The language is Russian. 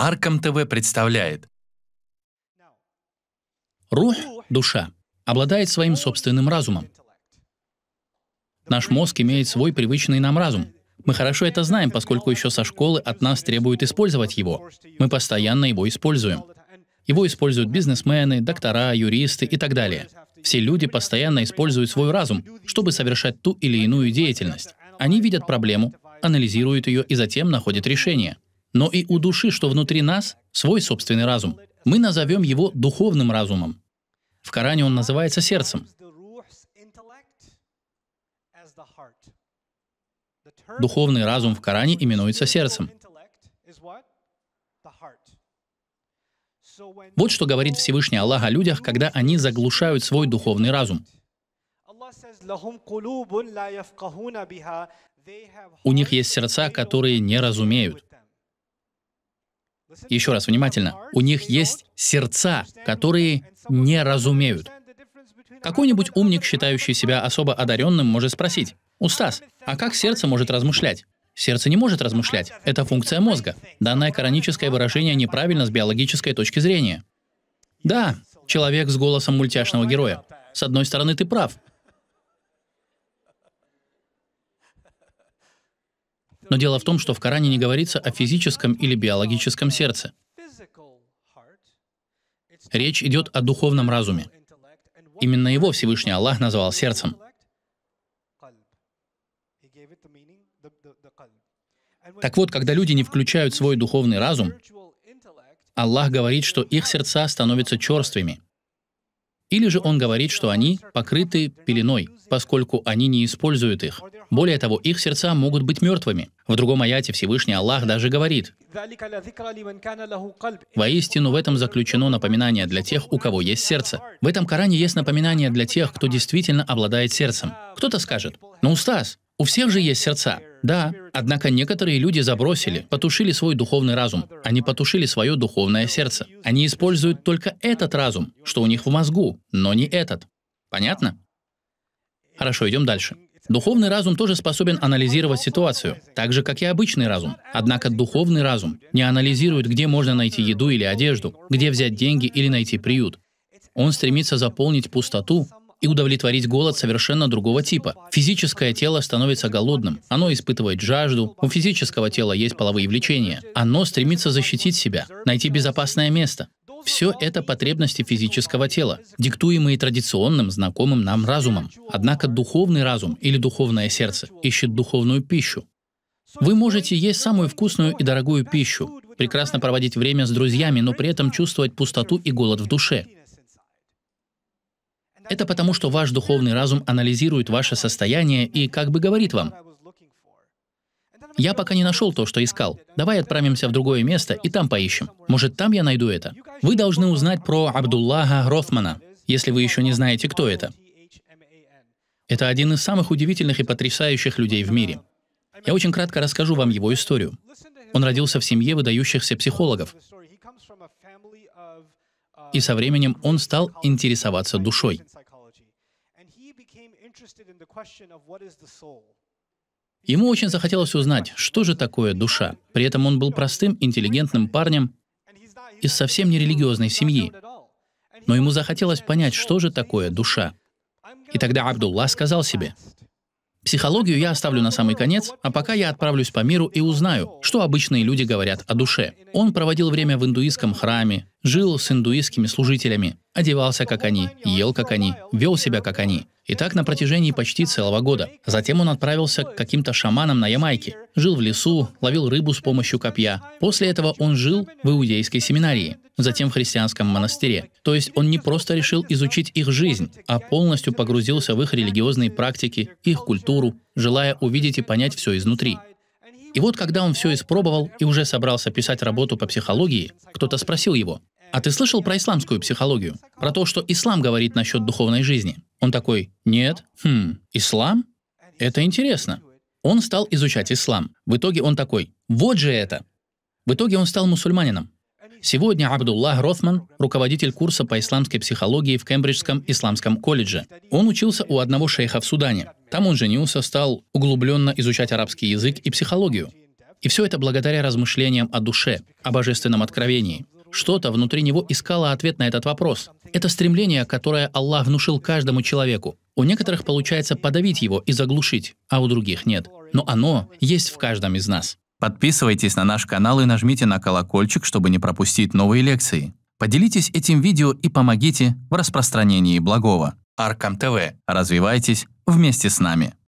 Аркам ТВ представляет Рух, душа, обладает своим собственным разумом. Наш мозг имеет свой привычный нам разум. Мы хорошо это знаем, поскольку еще со школы от нас требуют использовать его. Мы постоянно его используем. Его используют бизнесмены, доктора, юристы и так далее. Все люди постоянно используют свой разум, чтобы совершать ту или иную деятельность. Они видят проблему, анализируют ее и затем находят решение но и у души, что внутри нас, свой собственный разум. Мы назовем его духовным разумом. В Коране он называется сердцем. Духовный разум в Коране именуется сердцем. Вот что говорит Всевышний Аллах о людях, когда они заглушают свой духовный разум. У них есть сердца, которые не разумеют. Еще раз внимательно. У них есть сердца, которые не разумеют. Какой-нибудь умник, считающий себя особо одаренным, может спросить, «Устас, а как сердце может размышлять?» Сердце не может размышлять. Это функция мозга. Данное короническое выражение неправильно с биологической точки зрения. Да, человек с голосом мультяшного героя. С одной стороны, ты прав. Но дело в том, что в Коране не говорится о физическом или биологическом сердце. Речь идет о духовном разуме. Именно его Всевышний Аллах назвал сердцем. Так вот, когда люди не включают свой духовный разум, Аллах говорит, что их сердца становятся черствыми — или же он говорит, что они покрыты пеленой, поскольку они не используют их. Более того, их сердца могут быть мертвыми. В другом аяте Всевышний Аллах даже говорит, «Воистину в этом заключено напоминание для тех, у кого есть сердце». В этом Коране есть напоминание для тех, кто действительно обладает сердцем. Кто-то скажет, «Ну, Стас, у всех же есть сердца. Да, однако некоторые люди забросили, потушили свой духовный разум. Они потушили свое духовное сердце. Они используют только этот разум, что у них в мозгу, но не этот. Понятно? Хорошо, идем дальше. Духовный разум тоже способен анализировать ситуацию, так же, как и обычный разум. Однако духовный разум не анализирует, где можно найти еду или одежду, где взять деньги или найти приют. Он стремится заполнить пустоту, и удовлетворить голод совершенно другого типа. Физическое тело становится голодным, оно испытывает жажду, у физического тела есть половые влечения, оно стремится защитить себя, найти безопасное место. Все это потребности физического тела, диктуемые традиционным, знакомым нам разумом. Однако духовный разум или духовное сердце ищет духовную пищу. Вы можете есть самую вкусную и дорогую пищу, прекрасно проводить время с друзьями, но при этом чувствовать пустоту и голод в душе. Это потому, что ваш духовный разум анализирует ваше состояние и как бы говорит вам, я пока не нашел то, что искал. Давай отправимся в другое место и там поищем. Может, там я найду это? Вы должны узнать про Абдуллаха Ротмана, если вы еще не знаете, кто это. Это один из самых удивительных и потрясающих людей в мире. Я очень кратко расскажу вам его историю. Он родился в семье выдающихся психологов и со временем он стал интересоваться душой. Ему очень захотелось узнать, что же такое душа. При этом он был простым, интеллигентным парнем из совсем не религиозной семьи. Но ему захотелось понять, что же такое душа. И тогда Абдулла сказал себе, Психологию я оставлю на самый конец, а пока я отправлюсь по миру и узнаю, что обычные люди говорят о душе. Он проводил время в индуистском храме, жил с индуистскими служителями, одевался как они, ел как они, вел себя как они. И так на протяжении почти целого года. Затем он отправился к каким-то шаманам на Ямайке, жил в лесу, ловил рыбу с помощью копья. После этого он жил в иудейской семинарии, затем в христианском монастыре. То есть он не просто решил изучить их жизнь, а полностью погрузился в их религиозные практики, их культуру, желая увидеть и понять все изнутри. И вот когда он все испробовал и уже собрался писать работу по психологии, кто-то спросил его, а ты слышал про исламскую психологию? Про то, что ислам говорит насчет духовной жизни? Он такой, нет, хм, ислам? Это интересно. Он стал изучать ислам. В итоге он такой, вот же это. В итоге он стал мусульманином. Сегодня Абдуллах Ротман, руководитель курса по исламской психологии в Кембриджском исламском колледже. Он учился у одного шейха в Судане. Там он женился, стал углубленно изучать арабский язык и психологию. И все это благодаря размышлениям о душе, о божественном откровении. Что-то внутри него искало ответ на этот вопрос. Это стремление, которое Аллах внушил каждому человеку. У некоторых получается подавить его и заглушить, а у других нет. Но оно есть в каждом из нас. Подписывайтесь на наш канал и нажмите на колокольчик, чтобы не пропустить новые лекции. Поделитесь этим видео и помогите в распространении благого. Аркам ТВ. Развивайтесь вместе с нами.